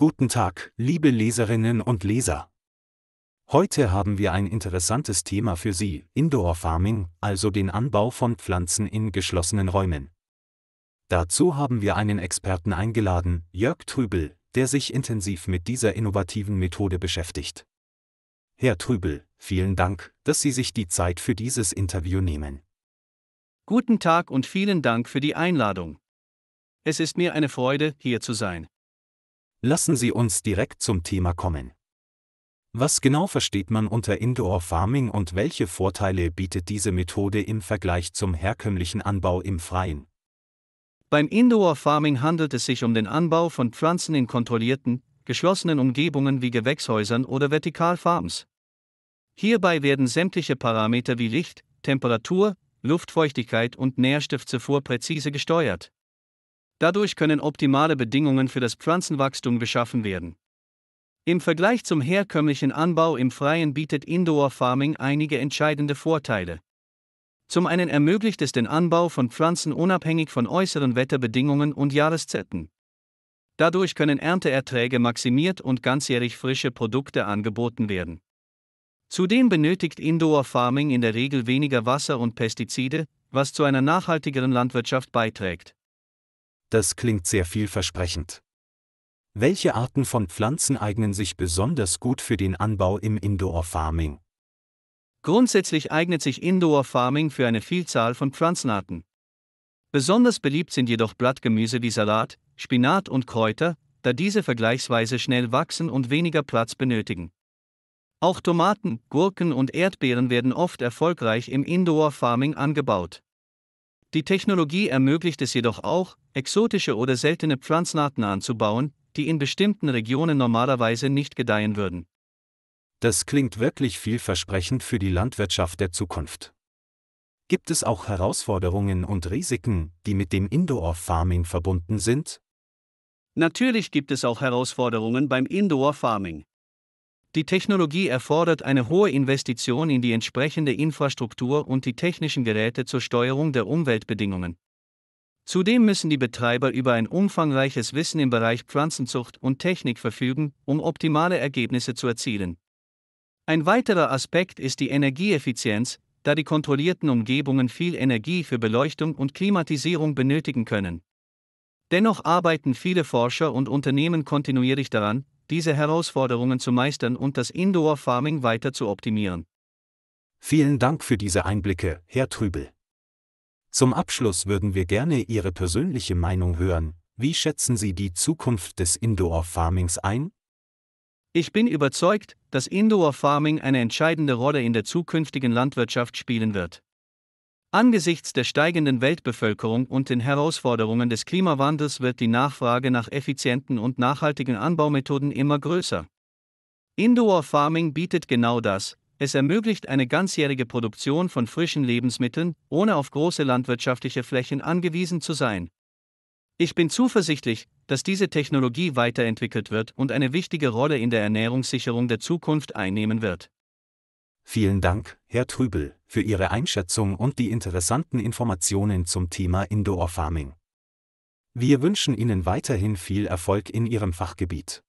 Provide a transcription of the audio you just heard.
Guten Tag, liebe Leserinnen und Leser. Heute haben wir ein interessantes Thema für Sie, Indoor Farming, also den Anbau von Pflanzen in geschlossenen Räumen. Dazu haben wir einen Experten eingeladen, Jörg Trübel, der sich intensiv mit dieser innovativen Methode beschäftigt. Herr Trübel, vielen Dank, dass Sie sich die Zeit für dieses Interview nehmen. Guten Tag und vielen Dank für die Einladung. Es ist mir eine Freude, hier zu sein. Lassen Sie uns direkt zum Thema kommen. Was genau versteht man unter Indoor Farming und welche Vorteile bietet diese Methode im Vergleich zum herkömmlichen Anbau im Freien? Beim Indoor Farming handelt es sich um den Anbau von Pflanzen in kontrollierten, geschlossenen Umgebungen wie Gewächshäusern oder Vertikalfarms. Hierbei werden sämtliche Parameter wie Licht, Temperatur, Luftfeuchtigkeit und Nährstoffzufuhr präzise gesteuert. Dadurch können optimale Bedingungen für das Pflanzenwachstum geschaffen werden. Im Vergleich zum herkömmlichen Anbau im Freien bietet Indoor Farming einige entscheidende Vorteile. Zum einen ermöglicht es den Anbau von Pflanzen unabhängig von äußeren Wetterbedingungen und Jahreszeiten. Dadurch können Ernteerträge maximiert und ganzjährig frische Produkte angeboten werden. Zudem benötigt Indoor Farming in der Regel weniger Wasser und Pestizide, was zu einer nachhaltigeren Landwirtschaft beiträgt. Das klingt sehr vielversprechend. Welche Arten von Pflanzen eignen sich besonders gut für den Anbau im Indoor Farming? Grundsätzlich eignet sich Indoor Farming für eine Vielzahl von Pflanzenarten. Besonders beliebt sind jedoch Blattgemüse wie Salat, Spinat und Kräuter, da diese vergleichsweise schnell wachsen und weniger Platz benötigen. Auch Tomaten, Gurken und Erdbeeren werden oft erfolgreich im Indoor Farming angebaut. Die Technologie ermöglicht es jedoch auch, exotische oder seltene Pflanzenarten anzubauen, die in bestimmten Regionen normalerweise nicht gedeihen würden. Das klingt wirklich vielversprechend für die Landwirtschaft der Zukunft. Gibt es auch Herausforderungen und Risiken, die mit dem Indoor-Farming verbunden sind? Natürlich gibt es auch Herausforderungen beim Indoor-Farming. Die Technologie erfordert eine hohe Investition in die entsprechende Infrastruktur und die technischen Geräte zur Steuerung der Umweltbedingungen. Zudem müssen die Betreiber über ein umfangreiches Wissen im Bereich Pflanzenzucht und Technik verfügen, um optimale Ergebnisse zu erzielen. Ein weiterer Aspekt ist die Energieeffizienz, da die kontrollierten Umgebungen viel Energie für Beleuchtung und Klimatisierung benötigen können. Dennoch arbeiten viele Forscher und Unternehmen kontinuierlich daran, diese Herausforderungen zu meistern und das Indoor Farming weiter zu optimieren. Vielen Dank für diese Einblicke, Herr Trübel. Zum Abschluss würden wir gerne Ihre persönliche Meinung hören. Wie schätzen Sie die Zukunft des Indoor Farmings ein? Ich bin überzeugt, dass Indoor Farming eine entscheidende Rolle in der zukünftigen Landwirtschaft spielen wird. Angesichts der steigenden Weltbevölkerung und den Herausforderungen des Klimawandels wird die Nachfrage nach effizienten und nachhaltigen Anbaumethoden immer größer. Indoor Farming bietet genau das, es ermöglicht eine ganzjährige Produktion von frischen Lebensmitteln, ohne auf große landwirtschaftliche Flächen angewiesen zu sein. Ich bin zuversichtlich, dass diese Technologie weiterentwickelt wird und eine wichtige Rolle in der Ernährungssicherung der Zukunft einnehmen wird. Vielen Dank, Herr Trübel für Ihre Einschätzung und die interessanten Informationen zum Thema Indoor Farming. Wir wünschen Ihnen weiterhin viel Erfolg in Ihrem Fachgebiet.